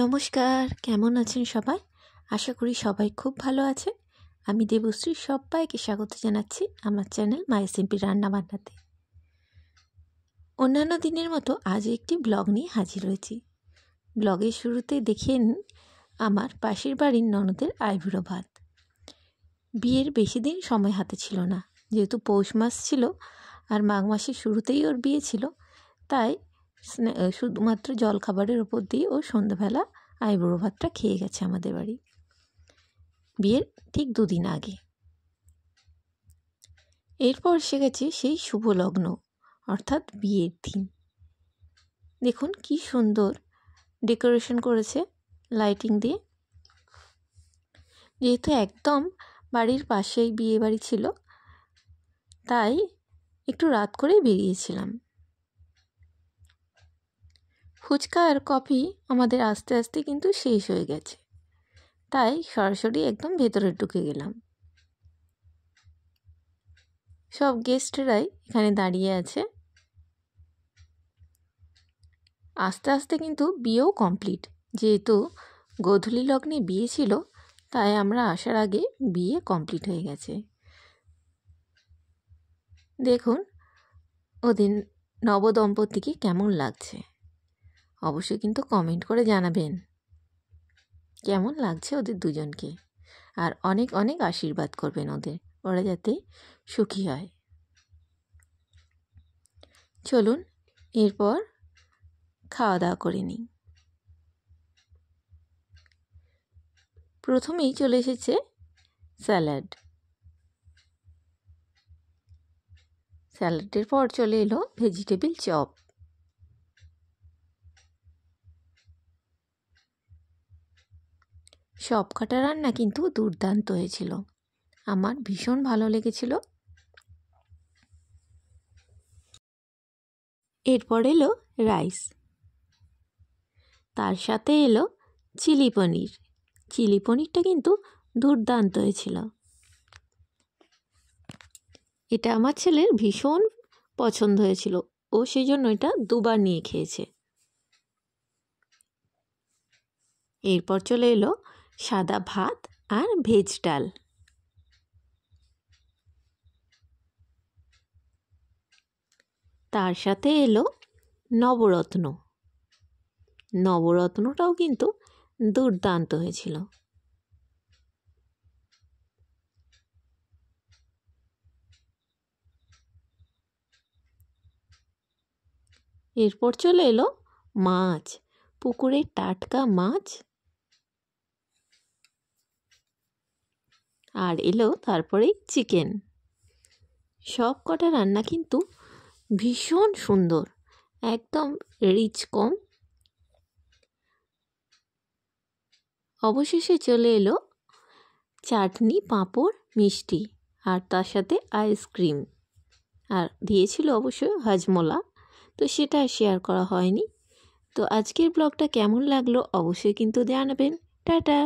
নমস্কার কেমন আছেন সবাই আশা করি সবাই খুব ভালো আছে আমি দেবশ্রী সবাইকে স্বাগত জানাচ্ছি আমার চ্যানেল মাই সিম্পি রান্না বান্নাতে অন্যান্য দিনের মতো আজ একটি ব্লগ নিয়ে হাজির হয়েছি ব্লগের শুরুতে দেখেন আমার পাশের বাড়ির ননদের আইবুড়ো ভাত বিয়ের বেশি দিন সময় হাতে ছিল না যেহেতু পৌষ মাস ছিল আর মাঘ মাসের শুরুতেই ওর বিয়ে ছিল তাই শুধুমাত্র জলখাবারের ওপর দিয়ে ও সন্ধ্যাবেলা আইবুড়ো ভাতটা খেয়ে গেছে আমাদের বাড়ি বিয়ের ঠিক দুদিন আগে এরপর এসে গেছে সেই শুভ লগ্ন অর্থাৎ বিয়ের দিন দেখুন কি সুন্দর ডেকোরেশন করেছে লাইটিং দিয়ে যেহেতু একদম বাড়ির পাশেই বিয়ে বাড়ি ছিল তাই একটু রাত করেই বেরিয়েছিলাম ফুচকা আর কফি আমাদের আস্তে আস্তে কিন্তু শেষ হয়ে গেছে তাই সরাসরি একদম ভেতরে ঢুকে গেলাম সব গেস্টরাই এখানে দাঁড়িয়ে আছে আস্তে আস্তে কিন্তু বিয়েও কমপ্লিট যেহেতু গোধূলি লগ্নে বিয়ে ছিল তাই আমরা আসার আগে বিয়ে কমপ্লিট হয়ে গেছে দেখুন ওদের নবদম্পতিকে কেমন লাগছে অবশ্যই কিন্তু কমেন্ট করে জানাবেন কেমন লাগছে ওদের দুজনকে আর অনেক অনেক আশীর্বাদ করবেন ওদের ওরা যাতে সুখী হয় চলুন এরপর খাওয়া দাওয়া করে নিই প্রথমেই চলে এসেছে স্যালাড স্যালাডের পর চলে এলো ভেজিটেবিল চপ সবকটা রান্না কিন্তু দুর্দান্ত হয়েছিল আমার ভীষণ ভালো লেগেছিল এরপর এলো রাইস তার সাথে এলো চিলি পনির চিলি পনিরটা কিন্তু দুর্দান্ত হয়েছিল এটা আমার ছেলের ভীষণ পছন্দ হয়েছিল ও সেই জন্য এটা দুবার নিয়ে খেয়েছে এরপর চলে এলো সাদা ভাত আর ভেজ ডাল তার সাথে এলো নবরত্ন নবরত্নটাও কিন্তু দুর্দান্ত হয়েছিল এরপর চলে এলো মাছ পুকুরে টাটকা মাছ আর এলো তারপরেই চিকেন সব কটা রান্না কিন্তু ভীষণ সুন্দর একদম রিচ কম অবশেষে চলে এলো চাটনি পাঁপড় মিষ্টি আর তার সাথে আইসক্রিম আর দিয়েছিল অবশ্যই হাজমোলা তো সেটা শেয়ার করা হয়নি তো আজকের ব্লগটা কেমন লাগলো অবশ্যই কিন্তু জানাবেন টাটা